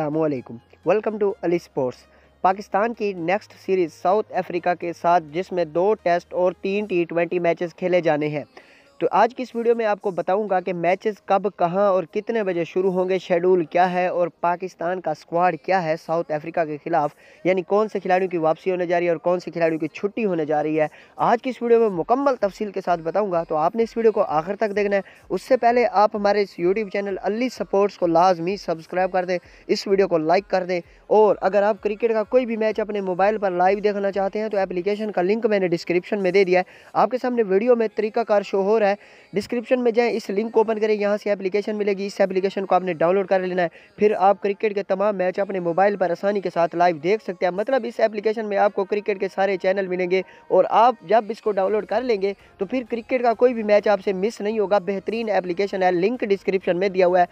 असलकम welcome to Ali sports Pakistan की next series south Africa के साथ जिसमें दो टेस्ट और तीन टी ट्वेंटी मैचेस खेले जाने हैं तो आज की इस वीडियो में आपको बताऊंगा कि मैचेस कब कहां और कितने बजे शुरू होंगे शेड्यूल क्या है और पाकिस्तान का स्क्वाड क्या है साउथ अफ्रीका के खिलाफ यानी कौन से खिलाड़ियों की वापसी होने जा रही है और कौन से खिलाड़ियों की छुट्टी होने जा रही है आज की इस वीडियो में मुकम्मल तफसील के साथ बताऊँगा तो आपने इस वीडियो को आखिर तक देखना है उससे पहले आप हमारे इस यूट्यूब चैनल अली सपोर्ट्स को लाजमी सब्सक्राइब कर दें इस वीडियो को लाइक कर दें और अगर आप क्रिकेट का कोई भी मैच अपने मोबाइल पर लाइव देखना चाहते हैं तो एप्लीकेशन का लिंक मैंने डिस्क्रिप्शन में दे दिया है आपके सामने वीडियो में तरीकाकार शो हो रहा है है डिस्क्रिप्शन में जाएँ इस लिंक को ओपन करें यहाँ से एप्लीकेशन मिलेगी इस एप्लीकेशन को आपने डाउनलोड कर लेना है फिर आप क्रिकेट के तमाम मैच अपने मोबाइल पर आसानी के साथ लाइव देख सकते हैं मतलब इस एप्लीकेशन में आपको क्रिकेट के सारे चैनल मिलेंगे और आप जब इसको डाउनलोड कर लेंगे तो फिर क्रिकेट का कोई भी मैच आपसे मिस नहीं होगा बेहतरीन एप्लीकेशन है लिंक डिस्क्रिप्शन में दिया हुआ है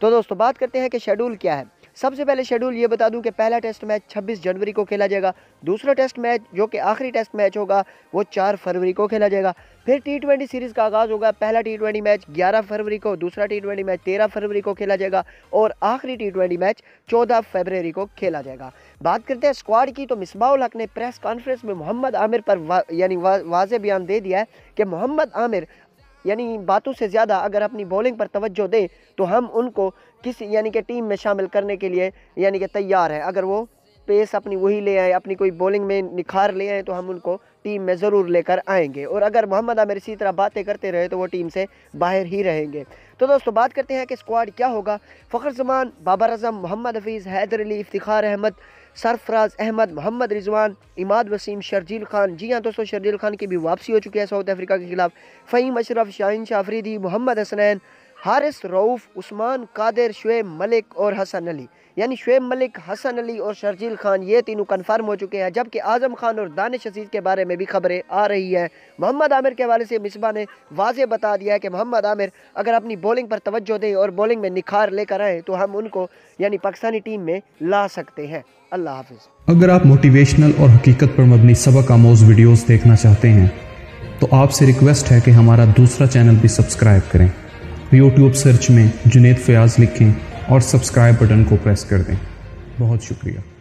तो दोस्तों बात करते हैं कि शेड्यूल क्या है सबसे पहले शेड्यूल ये बता दूं कि पहला टेस्ट मैच 26 जनवरी को खेला जाएगा दूसरा टेस्ट मैच जो कि आखिरी टेस्ट मैच होगा वो 4 फरवरी को खेला जाएगा फिर टी सीरीज़ का आगाज़ होगा पहला टी मैच 11 फरवरी को दूसरा टी मैच 13 फरवरी को खेला जाएगा और आखिरी टी मैच 14 फरवरी को खेला जाएगा बात करते हैं स्क्वाड की तो मिसबाउल हक ने प्रेस कॉन्फ्रेंस में मोहम्मद आमिर पर वा, यानी वा, वाज बयान दे दिया है कि मोहम्मद आमिर यानी बातों से ज़्यादा अगर अपनी बॉलिंग पर तवज्जो दें तो हम उनको किस यानी कि टीम में शामिल करने के लिए यानी कि तैयार हैं अगर वो पेस अपनी वही ले आए अपनी कोई बॉलिंग में निखार ले आए तो हम उनको टीम में ज़रूर लेकर आएंगे और अगर मोहम्मद आमिर इसी तरह बातें करते रहे तो वो टीम से बाहर ही रहेंगे तो दोस्तों बात करते हैं कि स्क्वाड क्या होगा फ़खर जमान बाबर अजम मोहम्मद हफीज़ हैदर अली इफ्तार अहमद सरफराज अहमद मोहम्मद रिजवान इमाद वसीम शर्जील खान जी हाँ दोस्तों शर्जील खान की भी वापसी हो चुकी है साउथ अफ्रीका के खिलाफ फ़हीम अशरफ शाहिन शाफरीदी मोहम्मद हसनैन हारिस रऊफ़ उस्मान कादिर शुएब मलिक और हसन अली यानी शुएब मलिक हसन अली और शर्जील खान ये तीनों कन्फर्म हो चुके हैं जबकि आजम खान और दानिश अजीज़ के बारे में भी खबरें आ रही है मोहम्मद आमिर के हवाले से मिसबा ने वाजे बता दिया है कि मोहम्मद आमिर अगर अपनी बॉलिंग पर तवज्जो दें और बॉलिंग में निखार लेकर आएँ तो हम उनको यानी पाकिस्तानी टीम में ला सकते हैं अल्लाह हाफिज अगर आप मोटिवेशनल और हकीकत पर मबनी सबक आमोज वीडियोज़ देखना चाहते हैं तो आपसे रिक्वेस्ट है कि हमारा दूसरा चैनल भी सब्सक्राइब करें यूट्यूब सर्च में जुनेद फयाज लिखें और सब्सक्राइब बटन को प्रेस कर दें बहुत शुक्रिया